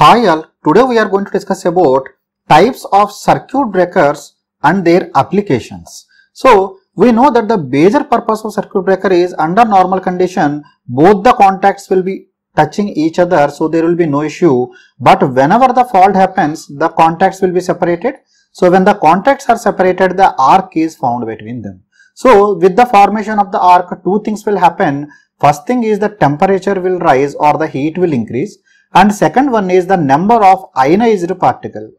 Hi all, today we are going to discuss about types of circuit breakers and their applications. So we know that the major purpose of circuit breaker is under normal condition both the contacts will be touching each other so there will be no issue but whenever the fault happens the contacts will be separated. So when the contacts are separated the arc is found between them. So with the formation of the arc two things will happen. First thing is the temperature will rise or the heat will increase and second one is the number of ionized particle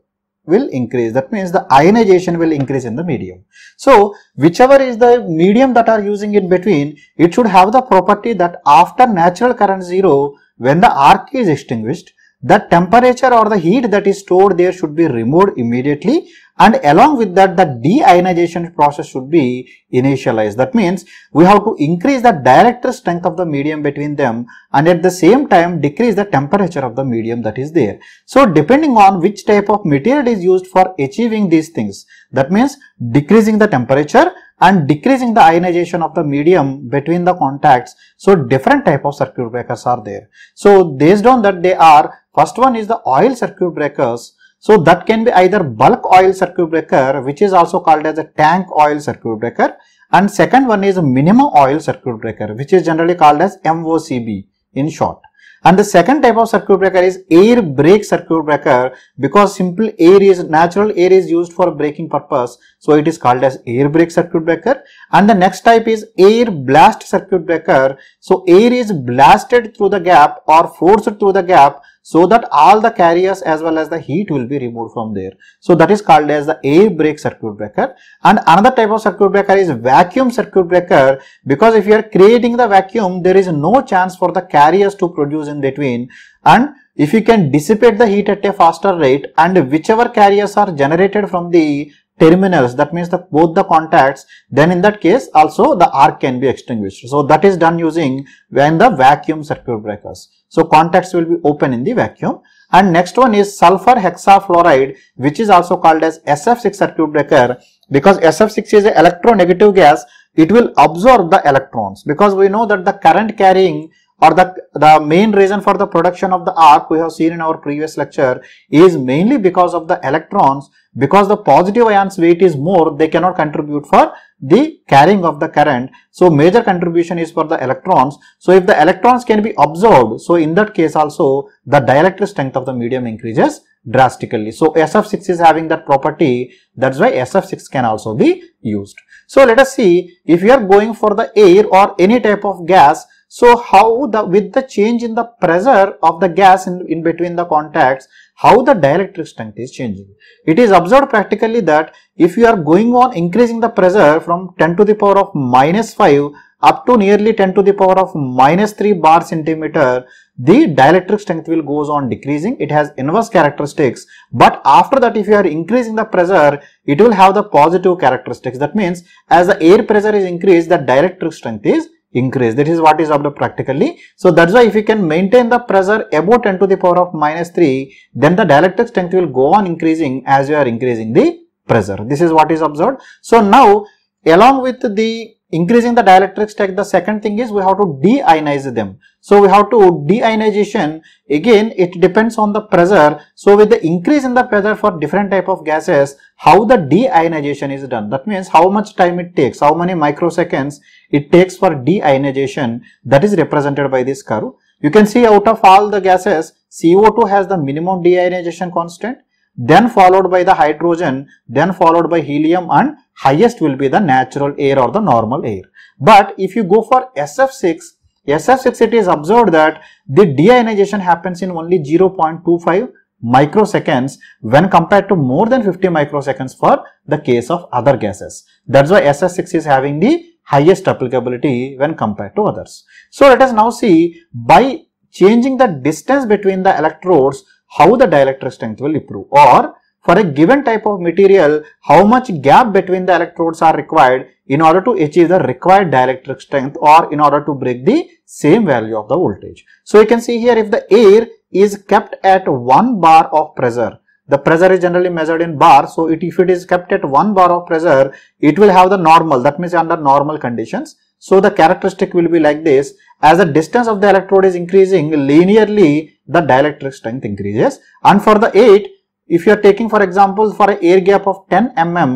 will increase. That means the ionization will increase in the medium. So whichever is the medium that are using in between, it should have the property that after natural current zero, when the arc is extinguished, the temperature or the heat that is stored there should be removed immediately and along with that the deionization process should be initialized. That means we have to increase the director strength of the medium between them and at the same time decrease the temperature of the medium that is there. So depending on which type of material is used for achieving these things that means decreasing the temperature and decreasing the ionization of the medium between the contacts. So different type of circuit breakers are there. So based on that they are First one is the oil circuit breakers. So that can be either bulk oil circuit breaker which is also called as a tank oil circuit breaker and second one is a minimum oil circuit breaker which is generally called as MOCB in short. And the second type of circuit breaker is air brake circuit breaker because simple air is natural air is used for braking purpose. So it is called as air brake circuit breaker. And the next type is air blast circuit breaker. So air is blasted through the gap or forced through the gap so that all the carriers as well as the heat will be removed from there. So that is called as the air brake circuit breaker and another type of circuit breaker is vacuum circuit breaker because if you are creating the vacuum there is no chance for the carriers to produce in between and if you can dissipate the heat at a faster rate and whichever carriers are generated from the terminals that means the both the contacts then in that case also the arc can be extinguished so that is done using when the vacuum circuit breakers so contacts will be open in the vacuum. And next one is sulfur hexafluoride which is also called as SF6 circuit breaker because SF6 is an electronegative gas it will absorb the electrons because we know that the current carrying or the, the main reason for the production of the arc we have seen in our previous lecture is mainly because of the electrons because the positive ion's weight is more they cannot contribute for the carrying of the current. So major contribution is for the electrons. So if the electrons can be absorbed, so in that case also the dielectric strength of the medium increases drastically. So SF6 is having that property that's why SF6 can also be used. So let us see if you are going for the air or any type of gas so how the with the change in the pressure of the gas in, in between the contacts, how the dielectric strength is changing. It is observed practically that if you are going on increasing the pressure from 10 to the power of minus 5 up to nearly 10 to the power of minus 3 bar centimeter, the dielectric strength will goes on decreasing. It has inverse characteristics. But after that, if you are increasing the pressure, it will have the positive characteristics. That means as the air pressure is increased, the dielectric strength is increased. That is what is observed practically. So that's why if you can maintain the pressure above 10 to the power of minus 3, then the dielectric strength will go on increasing as you are increasing the pressure. This is what is observed. So now along with the increasing the dielectric stack, the second thing is we have to deionize them. So we have to deionization again it depends on the pressure. So with the increase in the pressure for different type of gases, how the deionization is done. That means how much time it takes, how many microseconds it takes for deionization that is represented by this curve. You can see out of all the gases, CO2 has the minimum deionization constant then followed by the hydrogen, then followed by helium and highest will be the natural air or the normal air. But if you go for SF6, SF6 it is observed that the deionization happens in only 0.25 microseconds when compared to more than 50 microseconds for the case of other gases. That's why SF6 is having the highest applicability when compared to others. So let us now see by changing the distance between the electrodes, how the dielectric strength will improve or for a given type of material, how much gap between the electrodes are required in order to achieve the required dielectric strength or in order to break the same value of the voltage. So, you can see here if the air is kept at 1 bar of pressure, the pressure is generally measured in bar. So, it, if it is kept at 1 bar of pressure, it will have the normal that means under normal conditions. So, the characteristic will be like this as the distance of the electrode is increasing linearly the dielectric strength increases and for the 8 if you are taking for example for an air gap of 10 mm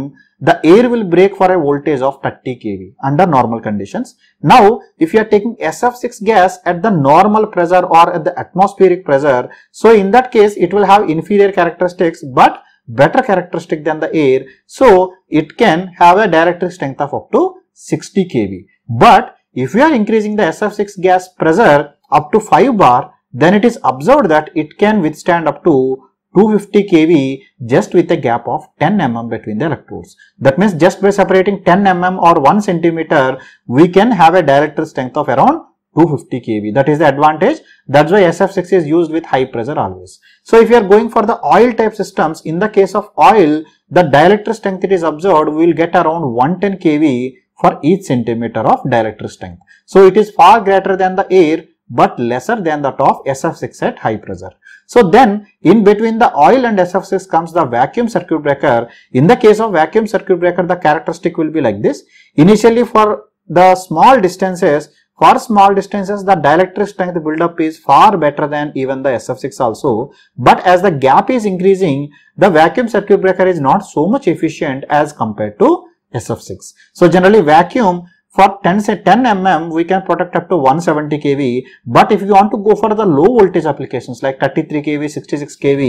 the air will break for a voltage of 30 kV under normal conditions. Now, if you are taking SF6 gas at the normal pressure or at the atmospheric pressure, so in that case, it will have inferior characteristics but better characteristic than the air. So, it can have a dielectric strength of up to 60 kV. But if you are increasing the SF6 gas pressure up to 5 bar, then it is observed that it can withstand up to 250 kV just with a gap of 10 mm between the electrodes. That means just by separating 10 mm or 1 centimeter, we can have a director strength of around 250 kV. That is the advantage. That's why SF6 is used with high pressure always. So if you are going for the oil type systems, in the case of oil, the director strength it is observed will get around 110 kV for each centimeter of director strength. So it is far greater than the air but lesser than that of SF6 at high pressure. So then in between the oil and SF6 comes the vacuum circuit breaker. In the case of vacuum circuit breaker, the characteristic will be like this. Initially for the small distances, for small distances the dielectric strength buildup is far better than even the SF6 also. But as the gap is increasing, the vacuum circuit breaker is not so much efficient as compared to SF6. So generally vacuum for 10 say 10 mm we can protect up to 170 kV but if you want to go for the low voltage applications like 33 kV 66 kV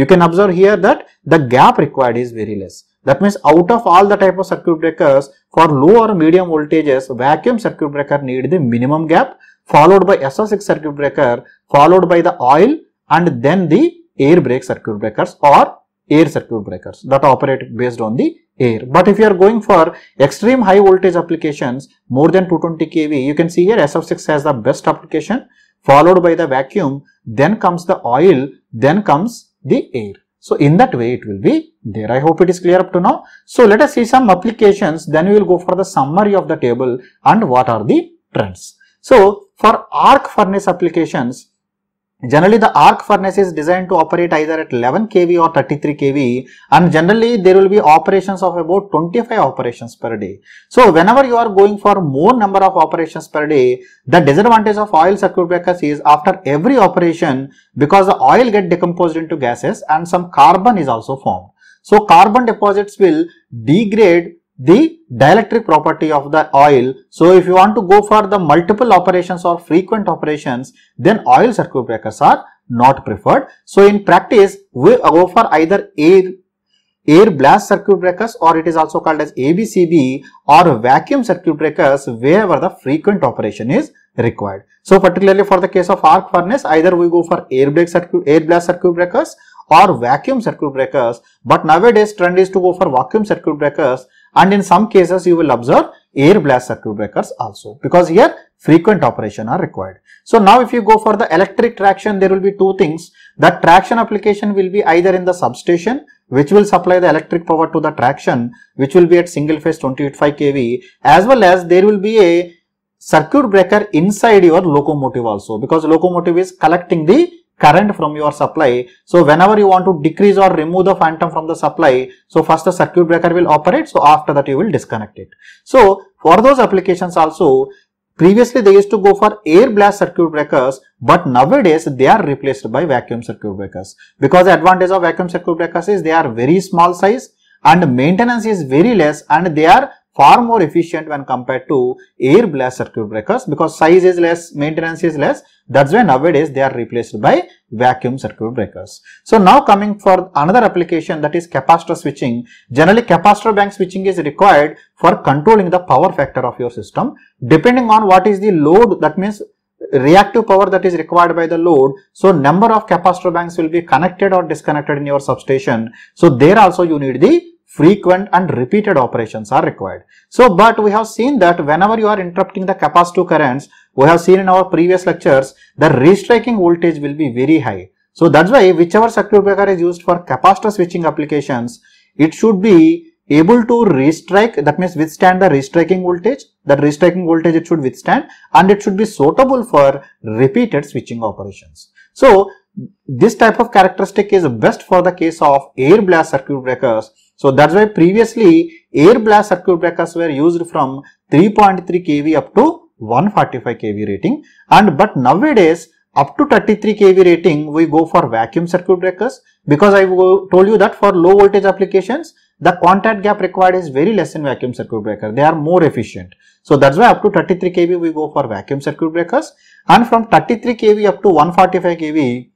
you can observe here that the gap required is very less that means out of all the type of circuit breakers for low or medium voltages vacuum circuit breaker need the minimum gap followed by SR6 circuit breaker followed by the oil and then the air brake circuit breakers or air circuit breakers that operate based on the air. But if you are going for extreme high voltage applications more than 220 kV, you can see here SF6 has the best application followed by the vacuum, then comes the oil, then comes the air. So, in that way it will be there. I hope it is clear up to now. So, let us see some applications then we will go for the summary of the table and what are the trends. So, for arc furnace applications, Generally, the arc furnace is designed to operate either at 11 kV or 33 kV and generally there will be operations of about 25 operations per day. So, whenever you are going for more number of operations per day, the disadvantage of oil circuit breakers is after every operation because the oil get decomposed into gases and some carbon is also formed. So, carbon deposits will degrade the dielectric property of the oil. So, if you want to go for the multiple operations or frequent operations, then oil circuit breakers are not preferred. So, in practice, we go for either air, air blast circuit breakers or it is also called as ABCB or vacuum circuit breakers wherever the frequent operation is required. So, particularly for the case of arc furnace, either we go for air, brake circuit, air blast circuit breakers or vacuum circuit breakers. But nowadays trend is to go for vacuum circuit breakers and in some cases you will observe air blast circuit breakers also because here frequent operation are required. So now if you go for the electric traction there will be two things that traction application will be either in the substation which will supply the electric power to the traction which will be at single phase 285 kV as well as there will be a circuit breaker inside your locomotive also because locomotive is collecting the current from your supply. So whenever you want to decrease or remove the phantom from the supply, so first the circuit breaker will operate. So after that you will disconnect it. So for those applications also, previously they used to go for air blast circuit breakers, but nowadays they are replaced by vacuum circuit breakers because the advantage of vacuum circuit breakers is they are very small size and maintenance is very less and they are far more efficient when compared to air blast circuit breakers because size is less, maintenance is less. That's why nowadays they are replaced by vacuum circuit breakers. So now coming for another application that is capacitor switching. Generally capacitor bank switching is required for controlling the power factor of your system. Depending on what is the load that means reactive power that is required by the load. So, number of capacitor banks will be connected or disconnected in your substation. So, there also you need the frequent and repeated operations are required. So, but we have seen that whenever you are interrupting the capacitor currents, we have seen in our previous lectures, the restriking voltage will be very high. So, that's why whichever circuit breaker is used for capacitor switching applications, it should be able to restrike that means withstand the restriking voltage that restriking voltage it should withstand and it should be suitable for repeated switching operations. So, this type of characteristic is best for the case of air blast circuit breakers so that's why previously air blast circuit breakers were used from 3.3 kV up to 145 kV rating and but nowadays up to 33 kV rating we go for vacuum circuit breakers because I told you that for low voltage applications the contact gap required is very less in vacuum circuit breaker they are more efficient. So that's why up to 33 kV we go for vacuum circuit breakers and from 33 kV up to 145 kV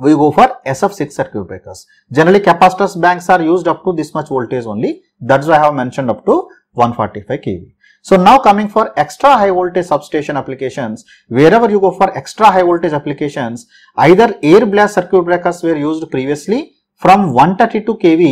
we go for SF six circuit breakers. Generally capacitors banks are used up to this much voltage only. That's why I have mentioned up to 145 kV. So now coming for extra high voltage substation applications, wherever you go for extra high voltage applications, either air blast circuit breakers were used previously from 132 kV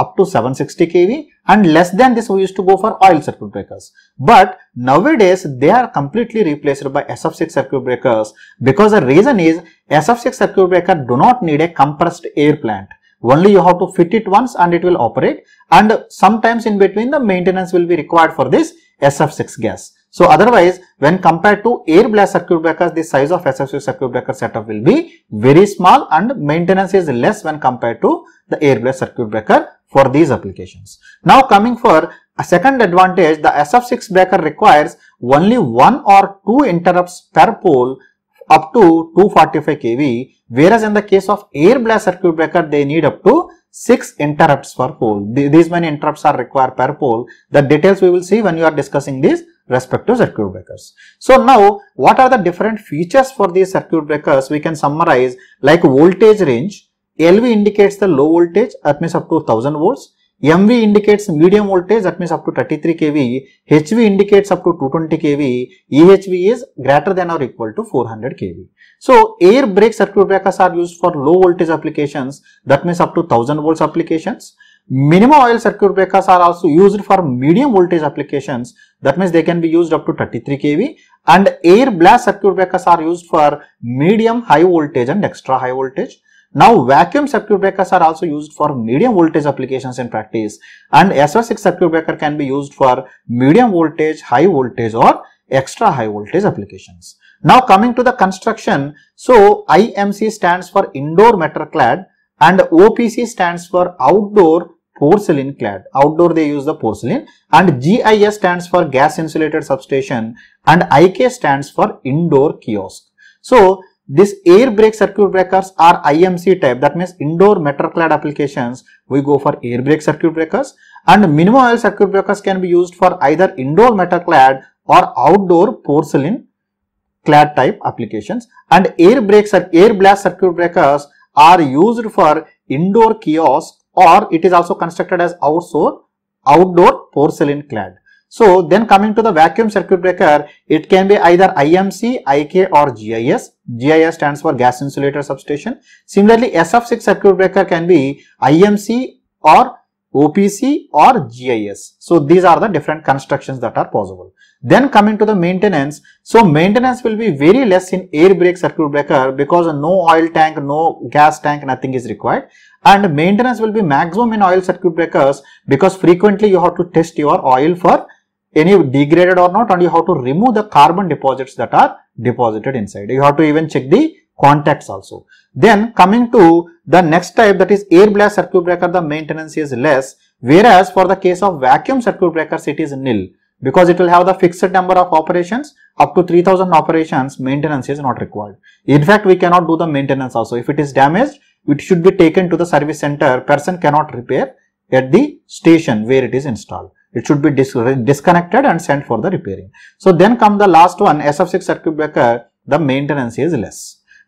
up to 760 kV and less than this we used to go for oil circuit breakers. But nowadays they are completely replaced by SF6 circuit breakers because the reason is SF6 circuit breaker do not need a compressed air plant. Only you have to fit it once and it will operate and sometimes in between the maintenance will be required for this SF6 gas. So otherwise, when compared to air blast circuit breakers, the size of SFC circuit breaker setup will be very small and maintenance is less when compared to the air blast circuit breaker for these applications. Now coming for a second advantage, the SF6 breaker requires only one or two interrupts per pole up to 245 kV, whereas in the case of air blast circuit breaker, they need up to 6 interrupts per pole. These many interrupts are required per pole. The details we will see when you are discussing these respective circuit breakers. So now what are the different features for these circuit breakers we can summarize like voltage range, LV indicates the low voltage that means up to 1000 volts, MV indicates medium voltage that means up to 33 kV, HV indicates up to 220 kV, EHV is greater than or equal to 400 kV. So, air brake circuit breakers are used for low voltage applications that means up to 1000 volts applications Minimum oil circuit breakers are also used for medium voltage applications. That means they can be used up to 33 kV and air blast circuit breakers are used for medium high voltage and extra high voltage. Now vacuum circuit breakers are also used for medium voltage applications in practice and SR6 circuit breaker can be used for medium voltage, high voltage or extra high voltage applications. Now coming to the construction, so IMC stands for indoor metal clad and OPC stands for outdoor porcelain clad. Outdoor they use the porcelain and GIS stands for gas insulated substation and IK stands for indoor kiosk. So this air brake circuit breakers are IMC type that means indoor metal clad applications we go for air brake circuit breakers and minimum oil circuit breakers can be used for either indoor metal clad or outdoor porcelain clad type applications and air brakes air blast circuit breakers are used for indoor kiosk or it is also constructed as outdoor, outdoor porcelain clad. So then coming to the vacuum circuit breaker, it can be either IMC, IK or GIS. GIS stands for gas insulator substation. Similarly, SF6 circuit breaker can be IMC or OPC or GIS. So these are the different constructions that are possible. Then coming to the maintenance. So maintenance will be very less in air brake circuit breaker because no oil tank, no gas tank, nothing is required. And maintenance will be maximum in oil circuit breakers because frequently you have to test your oil for any degraded or not and you have to remove the carbon deposits that are deposited inside. You have to even check the contacts also. Then coming to the next type that is air blast circuit breaker the maintenance is less whereas for the case of vacuum circuit breakers it is nil because it will have the fixed number of operations up to 3000 operations maintenance is not required. In fact we cannot do the maintenance also if it is damaged it should be taken to the service center person cannot repair at the station where it is installed. It should be dis disconnected and sent for the repairing. So then come the last one SF6 circuit breaker the maintenance is less.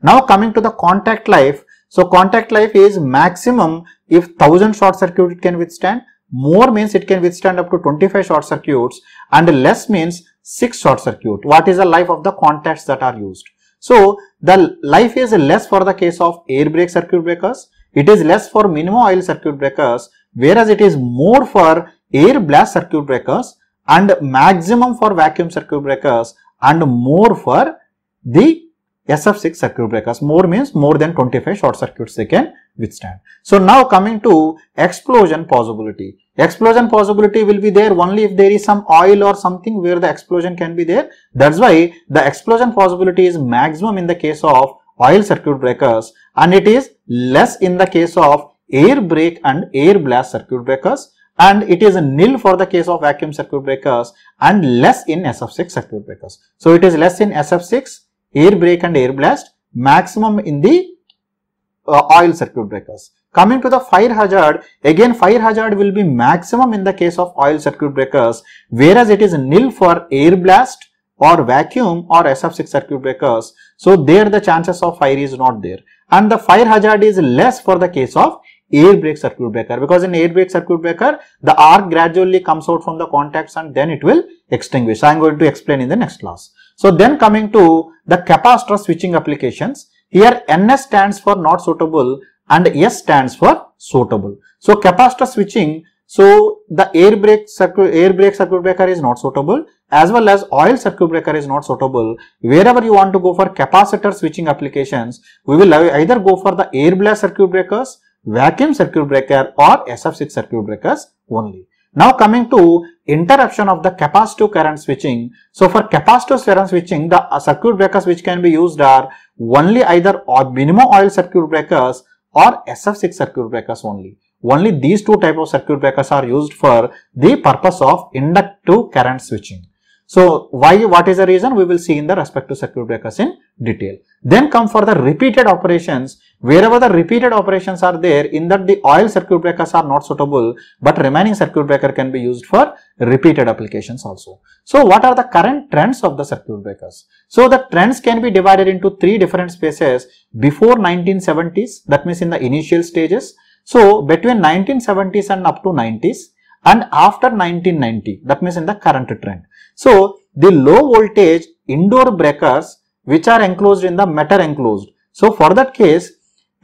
Now coming to the contact life so contact life is maximum if 1000 short circuit it can withstand, more means it can withstand up to 25 short circuits and less means 6 short circuit. What is the life of the contacts that are used? So the life is less for the case of air brake circuit breakers, it is less for minimum oil circuit breakers whereas it is more for air blast circuit breakers and maximum for vacuum circuit breakers and more for the SF6 circuit breakers. More means more than 25 short circuits they can withstand. So now coming to explosion possibility. Explosion possibility will be there only if there is some oil or something where the explosion can be there. That's why the explosion possibility is maximum in the case of oil circuit breakers and it is less in the case of air break and air blast circuit breakers and it is nil for the case of vacuum circuit breakers and less in SF6 circuit breakers. So it is less in SF6 air brake and air blast, maximum in the uh, oil circuit breakers. Coming to the fire hazard, again fire hazard will be maximum in the case of oil circuit breakers, whereas it is nil for air blast or vacuum or SF6 circuit breakers. So, there the chances of fire is not there and the fire hazard is less for the case of air brake circuit breaker because in air brake circuit breaker the arc gradually comes out from the contacts and then it will extinguish. I am going to explain in the next class. So then coming to the capacitor switching applications, here NS stands for not suitable and S stands for suitable. So capacitor switching, so the air brake circuit, air brake circuit breaker is not suitable as well as oil circuit breaker is not suitable. Wherever you want to go for capacitor switching applications, we will either go for the air blast circuit breakers, vacuum circuit breaker or SF6 circuit breakers only. Now coming to interruption of the capacitive current switching. So for capacitive current switching, the circuit breakers which can be used are only either or minimum oil circuit breakers or SF6 circuit breakers only. Only these two type of circuit breakers are used for the purpose of inductive current switching. So why, what is the reason we will see in the respective circuit breakers in detail. Then come for the repeated operations. Wherever the repeated operations are there, in that the oil circuit breakers are not suitable, but remaining circuit breaker can be used for repeated applications also. So, what are the current trends of the circuit breakers? So, the trends can be divided into three different spaces before 1970s, that means in the initial stages. So, between 1970s and up to 90s and after 1990, that means in the current trend. So, the low voltage indoor breakers which are enclosed in the matter enclosed. So for that case,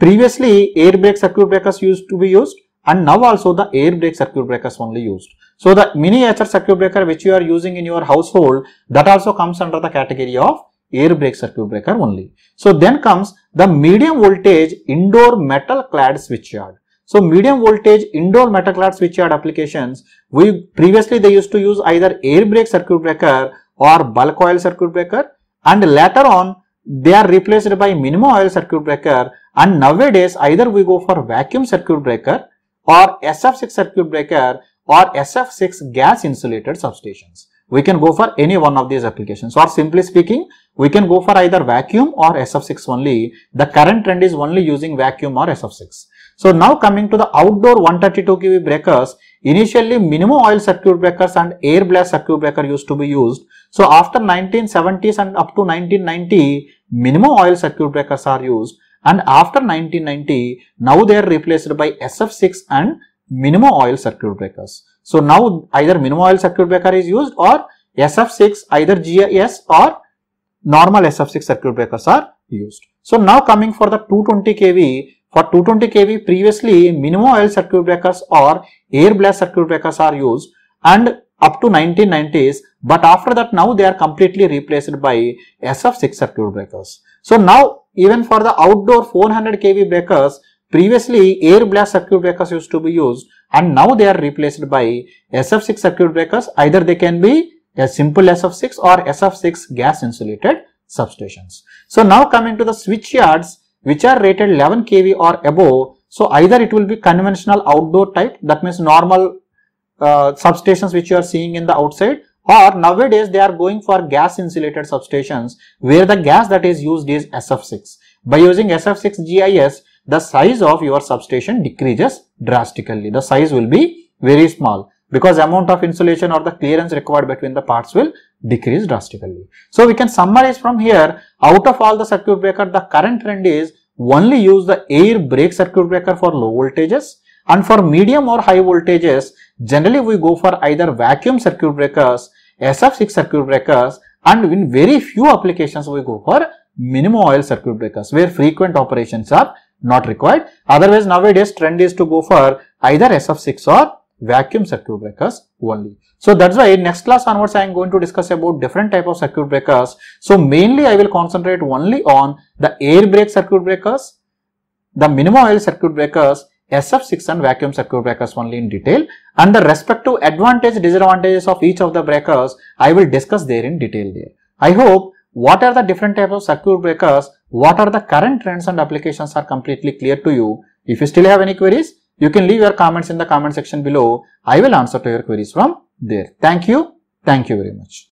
previously air brake circuit breakers used to be used and now also the air brake circuit breakers only used. So the miniature circuit breaker which you are using in your household that also comes under the category of air brake circuit breaker only. So then comes the medium voltage indoor metal clad switchyard. So medium voltage indoor metal clad switchyard applications, we previously they used to use either air brake circuit breaker or bulk oil circuit breaker and later on they are replaced by minimum oil circuit breaker and nowadays either we go for vacuum circuit breaker or SF6 circuit breaker or SF6 gas insulated substations. We can go for any one of these applications or simply speaking, we can go for either vacuum or SF6 only. The current trend is only using vacuum or SF6. So now coming to the outdoor 132 kV breakers, initially minimum oil circuit breakers and air blast circuit breaker used to be used. So after 1970s and up to 1990, minimum oil circuit breakers are used and after 1990, now they are replaced by SF6 and minimum oil circuit breakers. So now either minimum oil circuit breaker is used or SF6 either GIS or normal SF6 circuit breakers are used. So now coming for the 220 kV, for 220 kV previously minimum oil circuit breakers or air blast circuit breakers are used and up to 1990s but after that now they are completely replaced by SF6 circuit breakers. So now even for the outdoor 400 kV breakers previously air blast circuit breakers used to be used and now they are replaced by SF6 circuit breakers either they can be a simple SF6 or SF6 gas insulated substations. So now coming to the switchyards which are rated 11 kV or above. So either it will be conventional outdoor type that means normal uh, substations which you are seeing in the outside or nowadays they are going for gas insulated substations where the gas that is used is SF6. By using SF6 GIS, the size of your substation decreases drastically. The size will be very small because amount of insulation or the clearance required between the parts will decrease drastically. So, we can summarize from here out of all the circuit breaker the current trend is only use the air brake circuit breaker for low voltages and for medium or high voltages generally we go for either vacuum circuit breakers, SF6 circuit breakers and in very few applications we go for minimum oil circuit breakers where frequent operations are not required. Otherwise nowadays trend is to go for either SF6 or vacuum circuit breakers only. So that's why next class onwards I am going to discuss about different type of circuit breakers. So mainly I will concentrate only on the air brake circuit breakers, the minimum oil circuit breakers, SF6 and vacuum circuit breakers only in detail and the respective advantage disadvantages of each of the breakers I will discuss there in detail there. I hope what are the different types of circuit breakers, what are the current trends and applications are completely clear to you. If you still have any queries, you can leave your comments in the comment section below. I will answer to your queries from there. Thank you. Thank you very much.